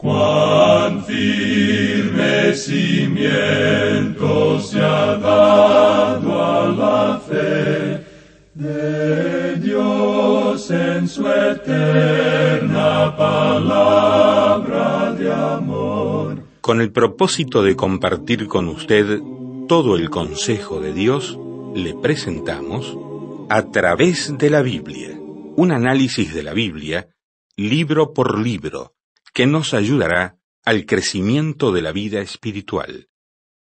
Cuán firme se dado la fe de Dios en su eterna palabra de amor. Con el propósito de compartir con usted todo el consejo de Dios, le presentamos A través de la Biblia, un análisis de la Biblia, libro por libro que nos ayudará al crecimiento de la vida espiritual.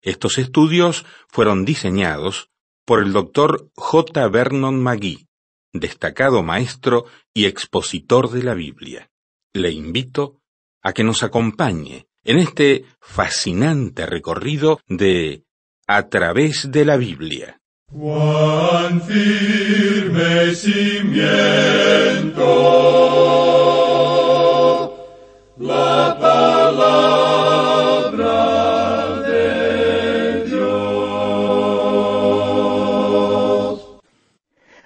Estos estudios fueron diseñados por el doctor J. Vernon Magui, destacado maestro y expositor de la Biblia. Le invito a que nos acompañe en este fascinante recorrido de A través de la Biblia la palabra de Dios.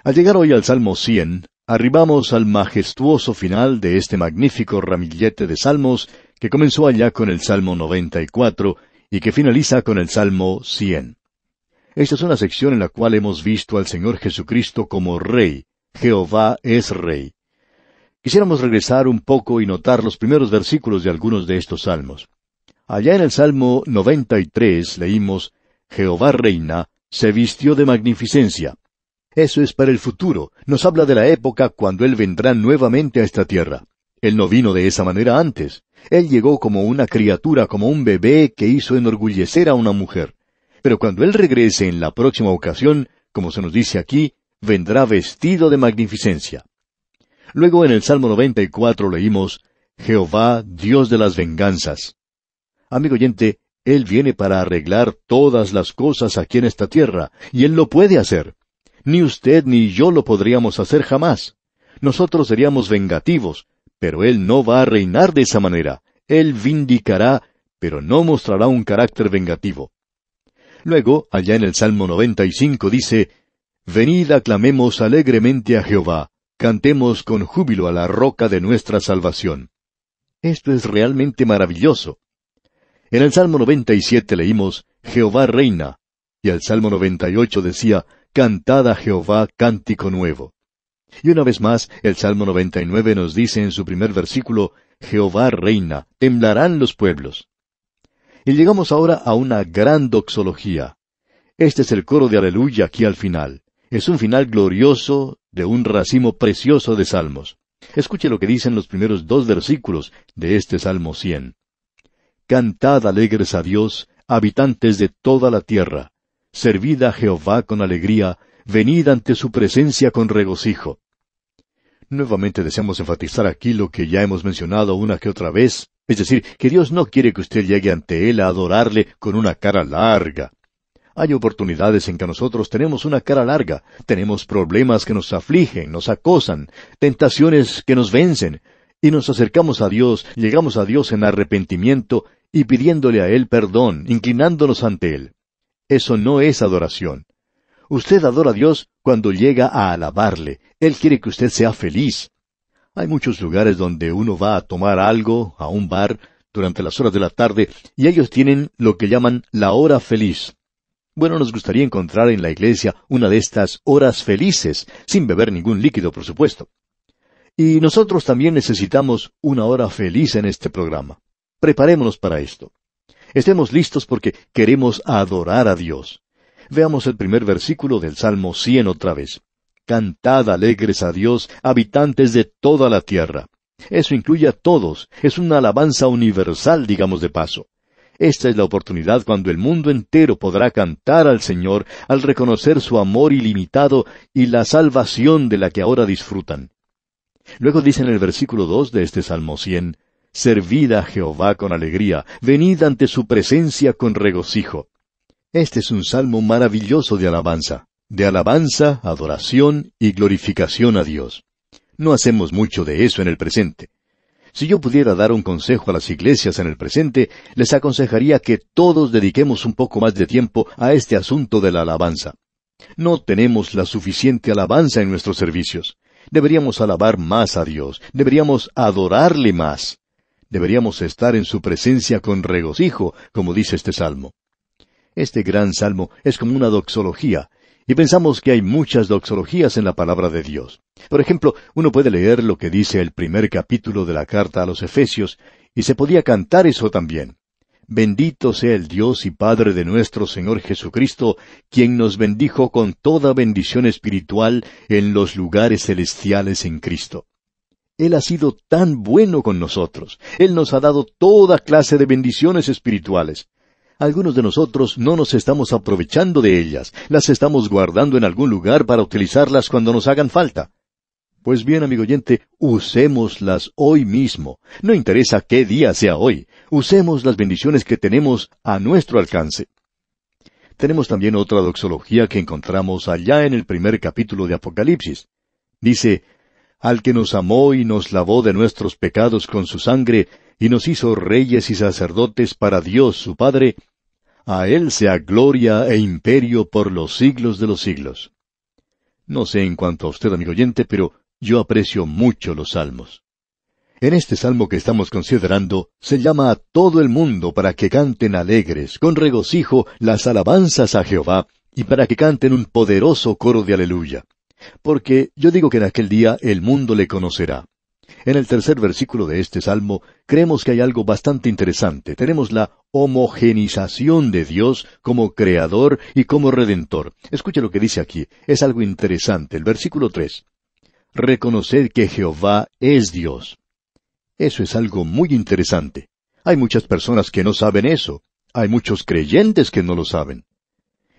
Al llegar hoy al Salmo 100, arribamos al majestuoso final de este magnífico ramillete de salmos que comenzó allá con el Salmo 94 y que finaliza con el Salmo 100. Esta es una sección en la cual hemos visto al Señor Jesucristo como Rey. Jehová es Rey. Quisiéramos regresar un poco y notar los primeros versículos de algunos de estos salmos. Allá en el Salmo 93 leímos, Jehová reina, se vistió de magnificencia. Eso es para el futuro, nos habla de la época cuando Él vendrá nuevamente a esta tierra. Él no vino de esa manera antes. Él llegó como una criatura, como un bebé que hizo enorgullecer a una mujer. Pero cuando Él regrese en la próxima ocasión, como se nos dice aquí, vendrá vestido de magnificencia. Luego en el Salmo 94 leímos, Jehová, Dios de las venganzas. Amigo oyente, Él viene para arreglar todas las cosas aquí en esta tierra, y Él lo puede hacer. Ni usted ni yo lo podríamos hacer jamás. Nosotros seríamos vengativos, pero Él no va a reinar de esa manera. Él vindicará, pero no mostrará un carácter vengativo. Luego, allá en el Salmo 95 dice, Venid aclamemos alegremente a Jehová, Cantemos con júbilo a la roca de nuestra salvación. Esto es realmente maravilloso. En el Salmo 97 leímos, Jehová reina, y el Salmo 98 decía, Cantad a Jehová cántico nuevo. Y una vez más, el Salmo 99 nos dice en su primer versículo, Jehová reina, temblarán los pueblos. Y llegamos ahora a una gran doxología. Este es el coro de aleluya aquí al final es un final glorioso de un racimo precioso de salmos. Escuche lo que dicen los primeros dos versículos de este Salmo 100. Cantad alegres a Dios, habitantes de toda la tierra. Servid a Jehová con alegría, venid ante su presencia con regocijo. Nuevamente deseamos enfatizar aquí lo que ya hemos mencionado una que otra vez, es decir, que Dios no quiere que usted llegue ante Él a adorarle con una cara larga. Hay oportunidades en que nosotros tenemos una cara larga, tenemos problemas que nos afligen, nos acosan, tentaciones que nos vencen, y nos acercamos a Dios, llegamos a Dios en arrepentimiento y pidiéndole a Él perdón, inclinándonos ante Él. Eso no es adoración. Usted adora a Dios cuando llega a alabarle. Él quiere que usted sea feliz. Hay muchos lugares donde uno va a tomar algo, a un bar, durante las horas de la tarde, y ellos tienen lo que llaman la hora feliz. Bueno, nos gustaría encontrar en la iglesia una de estas horas felices, sin beber ningún líquido, por supuesto. Y nosotros también necesitamos una hora feliz en este programa. Preparémonos para esto. Estemos listos porque queremos adorar a Dios. Veamos el primer versículo del Salmo 100 otra vez. Cantad alegres a Dios, habitantes de toda la tierra. Eso incluye a todos, es una alabanza universal, digamos de paso. Esta es la oportunidad cuando el mundo entero podrá cantar al Señor al reconocer su amor ilimitado y la salvación de la que ahora disfrutan. Luego dice en el versículo 2 de este Salmo 100, Servid a Jehová con alegría, venid ante su presencia con regocijo. Este es un salmo maravilloso de alabanza, de alabanza, adoración y glorificación a Dios. No hacemos mucho de eso en el presente. Si yo pudiera dar un consejo a las iglesias en el presente, les aconsejaría que todos dediquemos un poco más de tiempo a este asunto de la alabanza. No tenemos la suficiente alabanza en nuestros servicios. Deberíamos alabar más a Dios, deberíamos adorarle más. Deberíamos estar en su presencia con regocijo, como dice este salmo. Este gran salmo es como una doxología, y pensamos que hay muchas doxologías en la palabra de Dios. Por ejemplo, uno puede leer lo que dice el primer capítulo de la carta a los Efesios, y se podía cantar eso también. Bendito sea el Dios y Padre de nuestro Señor Jesucristo, quien nos bendijo con toda bendición espiritual en los lugares celestiales en Cristo. Él ha sido tan bueno con nosotros. Él nos ha dado toda clase de bendiciones espirituales. Algunos de nosotros no nos estamos aprovechando de ellas, las estamos guardando en algún lugar para utilizarlas cuando nos hagan falta. Pues bien, amigo oyente, usémoslas hoy mismo. No interesa qué día sea hoy. Usemos las bendiciones que tenemos a nuestro alcance. Tenemos también otra doxología que encontramos allá en el primer capítulo de Apocalipsis. Dice, Al que nos amó y nos lavó de nuestros pecados con su sangre, y nos hizo reyes y sacerdotes para Dios su Padre, a Él sea gloria e imperio por los siglos de los siglos. No sé en cuanto a usted, amigo oyente, pero yo aprecio mucho los salmos. En este salmo que estamos considerando, se llama a todo el mundo para que canten alegres, con regocijo, las alabanzas a Jehová, y para que canten un poderoso coro de aleluya. Porque yo digo que en aquel día el mundo le conocerá. En el tercer versículo de este salmo, creemos que hay algo bastante interesante. Tenemos la homogenización de Dios como creador y como redentor. Escuche lo que dice aquí. Es algo interesante. El versículo tres. Reconoced que Jehová es Dios. Eso es algo muy interesante. Hay muchas personas que no saben eso. Hay muchos creyentes que no lo saben.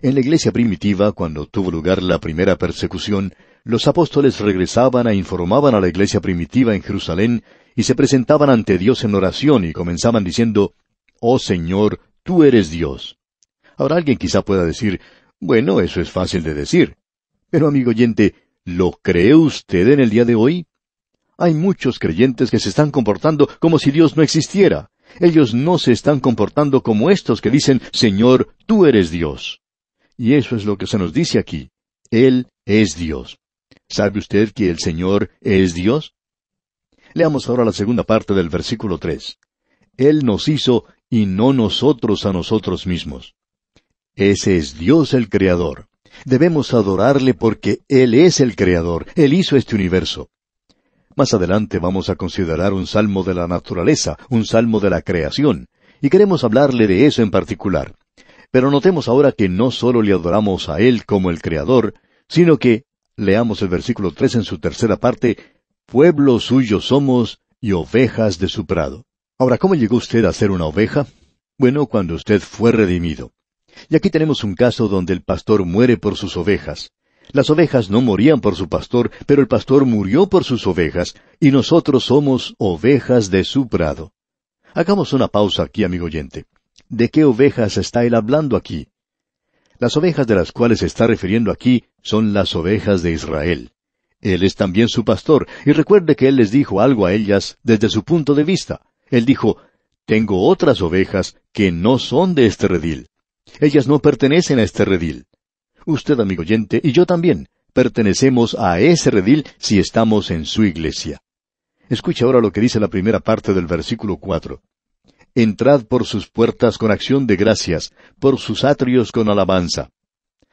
En la iglesia primitiva, cuando tuvo lugar la primera persecución, los apóstoles regresaban e informaban a la iglesia primitiva en Jerusalén y se presentaban ante Dios en oración y comenzaban diciendo, Oh Señor, tú eres Dios. Ahora alguien quizá pueda decir, bueno, eso es fácil de decir. Pero amigo oyente, ¿lo cree usted en el día de hoy? Hay muchos creyentes que se están comportando como si Dios no existiera. Ellos no se están comportando como estos que dicen, Señor, tú eres Dios. Y eso es lo que se nos dice aquí. Él es Dios. ¿Sabe usted que el Señor es Dios? Leamos ahora la segunda parte del versículo 3. Él nos hizo y no nosotros a nosotros mismos. Ese es Dios el Creador. Debemos adorarle porque Él es el Creador, Él hizo este universo. Más adelante vamos a considerar un salmo de la naturaleza, un salmo de la creación, y queremos hablarle de eso en particular. Pero notemos ahora que no solo le adoramos a Él como el Creador, sino que Leamos el versículo tres en su tercera parte, Pueblo suyo somos y ovejas de su prado. Ahora, ¿cómo llegó usted a ser una oveja? Bueno, cuando usted fue redimido. Y aquí tenemos un caso donde el pastor muere por sus ovejas. Las ovejas no morían por su pastor, pero el pastor murió por sus ovejas, y nosotros somos ovejas de su prado. Hagamos una pausa aquí, amigo oyente. ¿De qué ovejas está él hablando aquí? Las ovejas de las cuales se está refiriendo aquí son las ovejas de Israel. Él es también su pastor, y recuerde que Él les dijo algo a ellas desde su punto de vista. Él dijo, Tengo otras ovejas que no son de este redil. Ellas no pertenecen a este redil. Usted, amigo oyente, y yo también, pertenecemos a ese redil si estamos en su iglesia. Escucha ahora lo que dice la primera parte del versículo cuatro entrad por sus puertas con acción de gracias, por sus atrios con alabanza.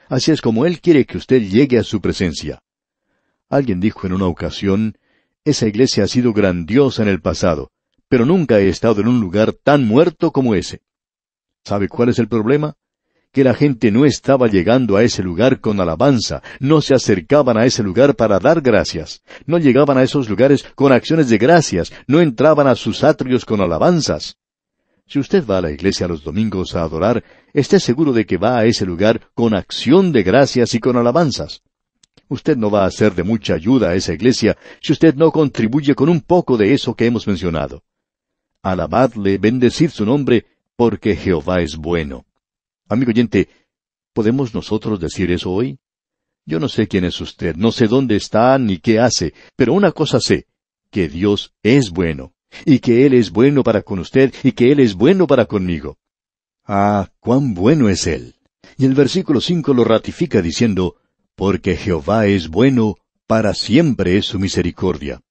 Así es como Él quiere que usted llegue a su presencia. Alguien dijo en una ocasión, esa iglesia ha sido grandiosa en el pasado, pero nunca he estado en un lugar tan muerto como ese. ¿Sabe cuál es el problema? Que la gente no estaba llegando a ese lugar con alabanza, no se acercaban a ese lugar para dar gracias, no llegaban a esos lugares con acciones de gracias, no entraban a sus atrios con alabanzas. Si usted va a la iglesia los domingos a adorar, esté seguro de que va a ese lugar con acción de gracias y con alabanzas. Usted no va a ser de mucha ayuda a esa iglesia si usted no contribuye con un poco de eso que hemos mencionado. Alabadle, bendecid su nombre, porque Jehová es bueno. Amigo oyente, ¿podemos nosotros decir eso hoy? Yo no sé quién es usted, no sé dónde está ni qué hace, pero una cosa sé, que Dios es bueno y que Él es bueno para con usted y que Él es bueno para conmigo. Ah, cuán bueno es Él. Y el versículo cinco lo ratifica diciendo, porque Jehová es bueno, para siempre es su misericordia.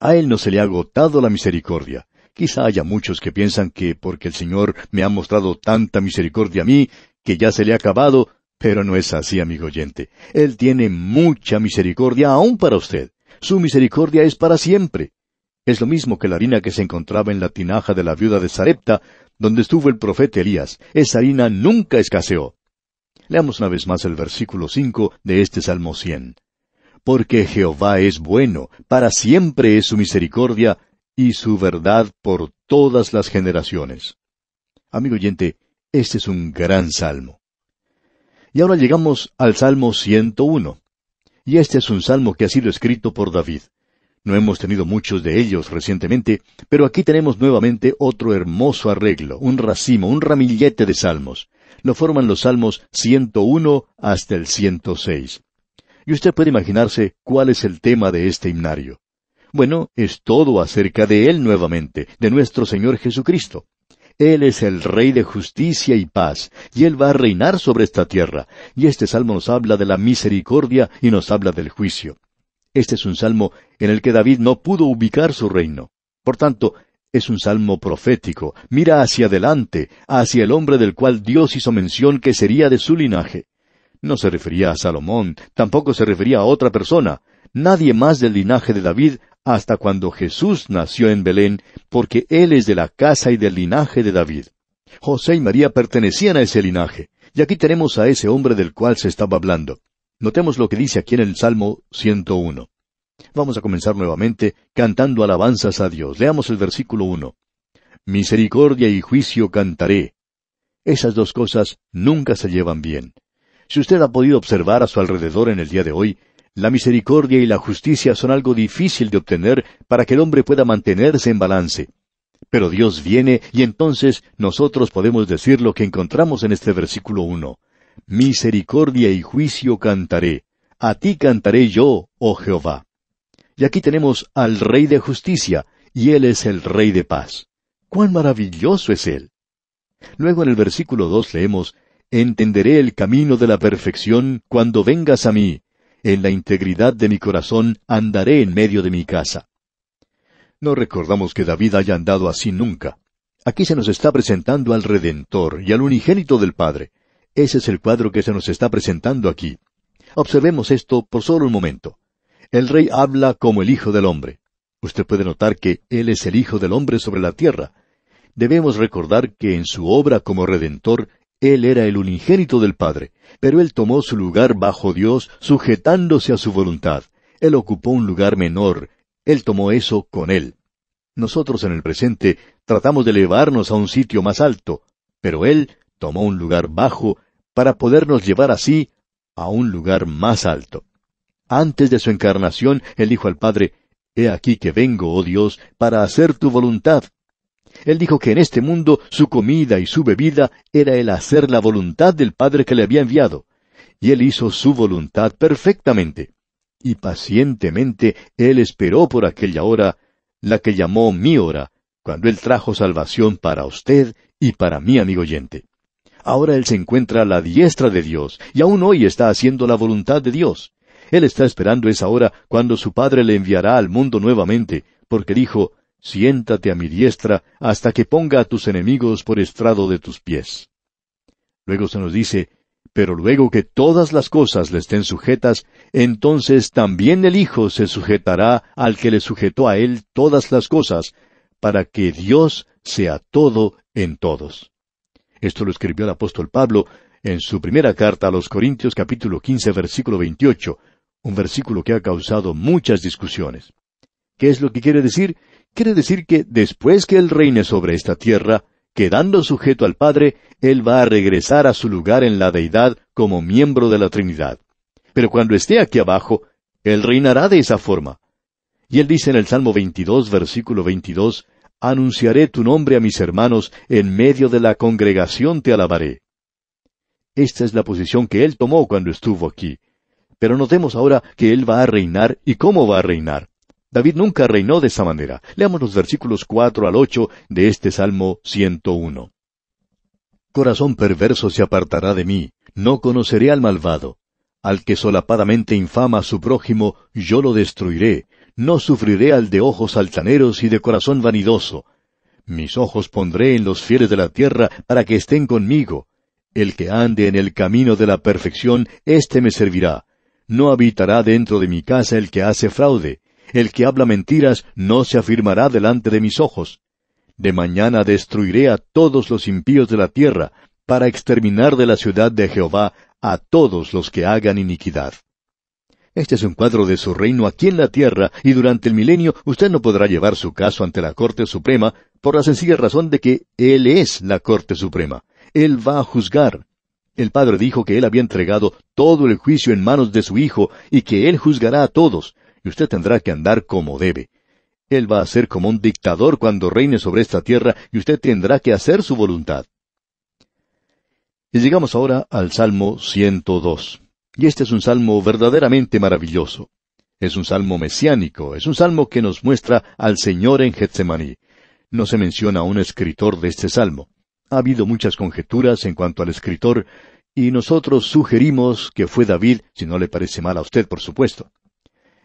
A Él no se le ha agotado la misericordia. Quizá haya muchos que piensan que porque el Señor me ha mostrado tanta misericordia a mí, que ya se le ha acabado, pero no es así, amigo oyente. Él tiene mucha misericordia aún para usted. Su misericordia es para siempre. Es lo mismo que la harina que se encontraba en la tinaja de la viuda de Sarepta, donde estuvo el profeta Elías. Esa harina nunca escaseó. Leamos una vez más el versículo cinco de este Salmo cien. Porque Jehová es bueno, para siempre es su misericordia, y su verdad por todas las generaciones. Amigo oyente, este es un gran salmo. Y ahora llegamos al Salmo 101. Y este es un salmo que ha sido escrito por David. No hemos tenido muchos de ellos recientemente, pero aquí tenemos nuevamente otro hermoso arreglo, un racimo, un ramillete de salmos. Lo forman los salmos 101 hasta el 106. Y usted puede imaginarse cuál es el tema de este himnario. Bueno, es todo acerca de Él nuevamente, de nuestro Señor Jesucristo. Él es el Rey de justicia y paz, y Él va a reinar sobre esta tierra. Y este salmo nos habla de la misericordia y nos habla del juicio. Este es un salmo en el que David no pudo ubicar su reino. Por tanto, es un salmo profético, mira hacia adelante, hacia el hombre del cual Dios hizo mención que sería de su linaje. No se refería a Salomón, tampoco se refería a otra persona, nadie más del linaje de David hasta cuando Jesús nació en Belén, porque él es de la casa y del linaje de David. José y María pertenecían a ese linaje, y aquí tenemos a ese hombre del cual se estaba hablando. Notemos lo que dice aquí en el Salmo 101. Vamos a comenzar nuevamente cantando alabanzas a Dios. Leamos el versículo 1. Misericordia y juicio cantaré. Esas dos cosas nunca se llevan bien. Si usted ha podido observar a su alrededor en el día de hoy, la misericordia y la justicia son algo difícil de obtener para que el hombre pueda mantenerse en balance. Pero Dios viene y entonces nosotros podemos decir lo que encontramos en este versículo 1 misericordia y juicio cantaré, a ti cantaré yo, oh Jehová. Y aquí tenemos al Rey de justicia, y él es el Rey de paz. ¡Cuán maravilloso es él! Luego en el versículo dos leemos, Entenderé el camino de la perfección cuando vengas a mí, en la integridad de mi corazón andaré en medio de mi casa. No recordamos que David haya andado así nunca. Aquí se nos está presentando al Redentor y al unigénito del Padre, ese es el cuadro que se nos está presentando aquí. Observemos esto por solo un momento. El rey habla como el Hijo del Hombre. Usted puede notar que Él es el Hijo del Hombre sobre la tierra. Debemos recordar que en su obra como Redentor, Él era el unigénito del Padre, pero Él tomó su lugar bajo Dios, sujetándose a su voluntad. Él ocupó un lugar menor. Él tomó eso con Él. Nosotros en el presente tratamos de elevarnos a un sitio más alto, pero Él tomó un lugar bajo para podernos llevar así a un lugar más alto. Antes de su encarnación, él dijo al Padre, He aquí que vengo, oh Dios, para hacer tu voluntad. Él dijo que en este mundo su comida y su bebida era el hacer la voluntad del Padre que le había enviado, y él hizo su voluntad perfectamente. Y pacientemente él esperó por aquella hora, la que llamó mi hora, cuando él trajo salvación para usted y para mi amigo oyente. Ahora él se encuentra a la diestra de Dios, y aún hoy está haciendo la voluntad de Dios. Él está esperando esa hora cuando su Padre le enviará al mundo nuevamente, porque dijo, Siéntate a mi diestra hasta que ponga a tus enemigos por estrado de tus pies. Luego se nos dice, Pero luego que todas las cosas le estén sujetas, entonces también el Hijo se sujetará al que le sujetó a él todas las cosas, para que Dios sea todo en todos. Esto lo escribió el apóstol Pablo en su primera carta a los Corintios capítulo 15 versículo 28, un versículo que ha causado muchas discusiones. ¿Qué es lo que quiere decir? Quiere decir que después que Él reine sobre esta tierra, quedando sujeto al Padre, Él va a regresar a su lugar en la deidad como miembro de la Trinidad. Pero cuando esté aquí abajo, Él reinará de esa forma. Y Él dice en el Salmo 22, versículo 22, Anunciaré tu nombre a mis hermanos, en medio de la congregación te alabaré. Esta es la posición que él tomó cuando estuvo aquí. Pero notemos ahora que él va a reinar y cómo va a reinar. David nunca reinó de esa manera. Leamos los versículos cuatro al ocho de este Salmo 101. Corazón perverso se apartará de mí, no conoceré al malvado. Al que solapadamente infama a su prójimo, yo lo destruiré, no sufriré al de ojos altaneros y de corazón vanidoso. Mis ojos pondré en los fieles de la tierra para que estén conmigo. El que ande en el camino de la perfección, éste me servirá. No habitará dentro de mi casa el que hace fraude. El que habla mentiras no se afirmará delante de mis ojos. De mañana destruiré a todos los impíos de la tierra, para exterminar de la ciudad de Jehová a todos los que hagan iniquidad. Este es un cuadro de su reino aquí en la tierra, y durante el milenio usted no podrá llevar su caso ante la Corte Suprema por la sencilla razón de que Él es la Corte Suprema. Él va a juzgar. El Padre dijo que Él había entregado todo el juicio en manos de su Hijo y que Él juzgará a todos, y usted tendrá que andar como debe. Él va a ser como un dictador cuando reine sobre esta tierra y usted tendrá que hacer su voluntad. Y llegamos ahora al Salmo 102. Y este es un salmo verdaderamente maravilloso. Es un salmo mesiánico, es un salmo que nos muestra al Señor en Getsemaní. No se menciona un escritor de este salmo. Ha habido muchas conjeturas en cuanto al escritor, y nosotros sugerimos que fue David, si no le parece mal a usted, por supuesto.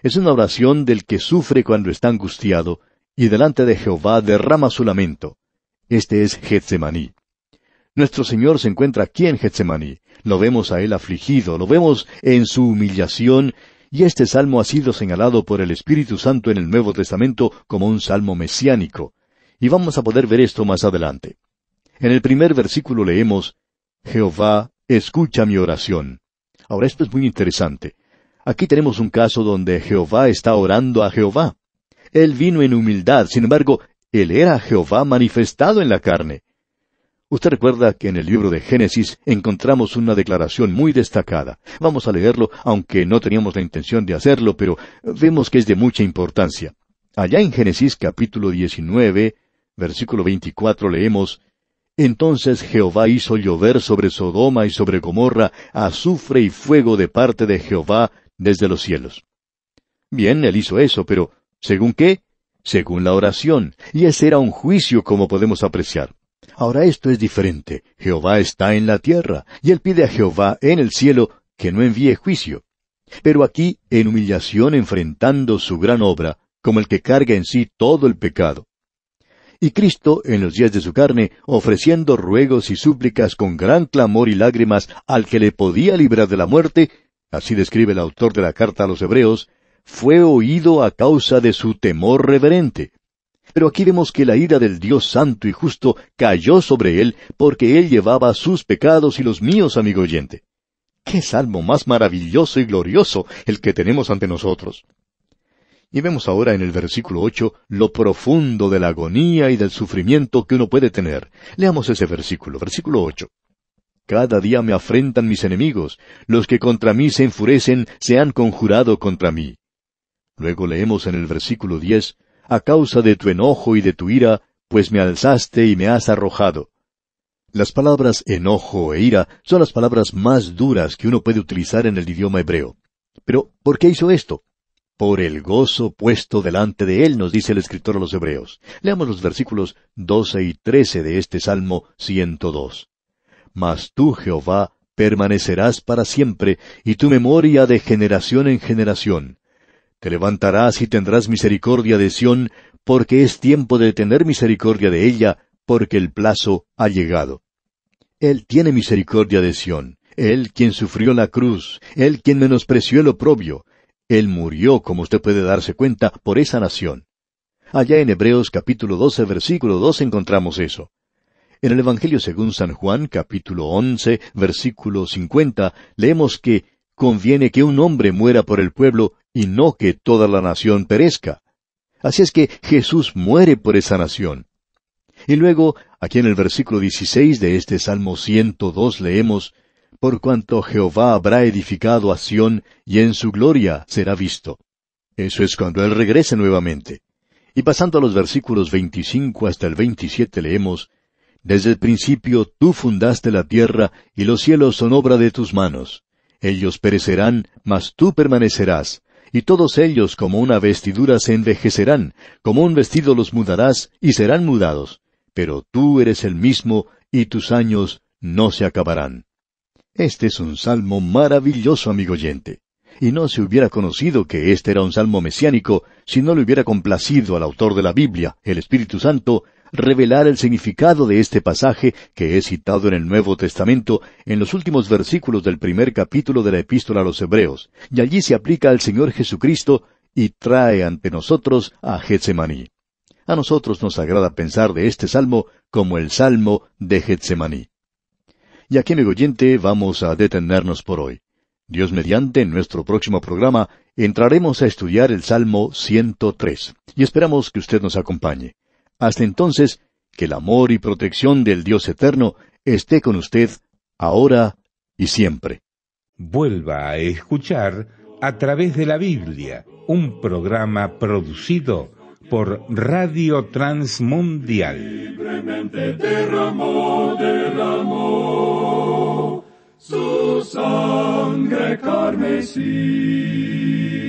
Es una oración del que sufre cuando está angustiado, y delante de Jehová derrama su lamento. Este es Getsemaní. Nuestro Señor se encuentra aquí en Getsemaní. Lo vemos a Él afligido, lo vemos en su humillación, y este salmo ha sido señalado por el Espíritu Santo en el Nuevo Testamento como un salmo mesiánico. Y vamos a poder ver esto más adelante. En el primer versículo leemos, Jehová, escucha mi oración. Ahora esto es muy interesante. Aquí tenemos un caso donde Jehová está orando a Jehová. Él vino en humildad, sin embargo, él era Jehová manifestado en la carne. Usted recuerda que en el libro de Génesis encontramos una declaración muy destacada. Vamos a leerlo, aunque no teníamos la intención de hacerlo, pero vemos que es de mucha importancia. Allá en Génesis capítulo 19, versículo 24 leemos, Entonces Jehová hizo llover sobre Sodoma y sobre Gomorra azufre y fuego de parte de Jehová desde los cielos. Bien, él hizo eso, pero ¿según qué? Según la oración, y ese era un juicio como podemos apreciar. Ahora esto es diferente. Jehová está en la tierra, y él pide a Jehová en el cielo que no envíe juicio. Pero aquí, en humillación enfrentando su gran obra, como el que carga en sí todo el pecado. Y Cristo, en los días de su carne, ofreciendo ruegos y súplicas con gran clamor y lágrimas al que le podía librar de la muerte, así describe el autor de la carta a los Hebreos, fue oído a causa de su temor reverente. Pero aquí vemos que la ira del Dios santo y justo cayó sobre él porque él llevaba sus pecados y los míos, amigo oyente. Qué salmo más maravilloso y glorioso el que tenemos ante nosotros. Y vemos ahora en el versículo ocho lo profundo de la agonía y del sufrimiento que uno puede tener. Leamos ese versículo, versículo 8 Cada día me afrentan mis enemigos, los que contra mí se enfurecen se han conjurado contra mí. Luego leemos en el versículo diez a causa de tu enojo y de tu ira, pues me alzaste y me has arrojado. Las palabras enojo e ira son las palabras más duras que uno puede utilizar en el idioma hebreo. Pero, ¿por qué hizo esto? Por el gozo puesto delante de él, nos dice el escritor a los hebreos. Leamos los versículos doce y trece de este Salmo 102. Mas tú, Jehová, permanecerás para siempre, y tu memoria de generación en generación. Te levantarás y tendrás misericordia de Sión, porque es tiempo de tener misericordia de ella, porque el plazo ha llegado. Él tiene misericordia de Sión, Él quien sufrió la cruz, Él quien menospreció el oprobio, Él murió, como usted puede darse cuenta, por esa nación. Allá en Hebreos capítulo 12, versículo 2 encontramos eso. En el Evangelio según San Juan capítulo 11, versículo 50, leemos que conviene que un hombre muera por el pueblo y no que toda la nación perezca. Así es que Jesús muere por esa nación. Y luego, aquí en el versículo 16 de este Salmo 102 leemos, Por cuanto Jehová habrá edificado a Sión, y en su gloria será visto. Eso es cuando Él regrese nuevamente. Y pasando a los versículos 25 hasta el 27 leemos, Desde el principio tú fundaste la tierra, y los cielos son obra de tus manos. Ellos perecerán, mas tú permanecerás, y todos ellos como una vestidura se envejecerán, como un vestido los mudarás, y serán mudados, pero tú eres el mismo, y tus años no se acabarán. Este es un salmo maravilloso, amigo oyente. Y no se hubiera conocido que este era un salmo mesiánico si no le hubiera complacido al autor de la Biblia, el Espíritu Santo, revelar el significado de este pasaje que es citado en el Nuevo Testamento en los últimos versículos del primer capítulo de la epístola a los Hebreos, y allí se aplica al Señor Jesucristo y trae ante nosotros a Getsemaní. A nosotros nos agrada pensar de este salmo como el salmo de Getsemaní. Y aquí, amigo oyente, vamos a detenernos por hoy. Dios mediante, en nuestro próximo programa entraremos a estudiar el Salmo 103 y esperamos que usted nos acompañe. Hasta entonces, que el amor y protección del Dios eterno esté con usted ahora y siempre. Vuelva a escuchar a través de la Biblia, un programa producido por Radio Transmundial. su sangre carmesí.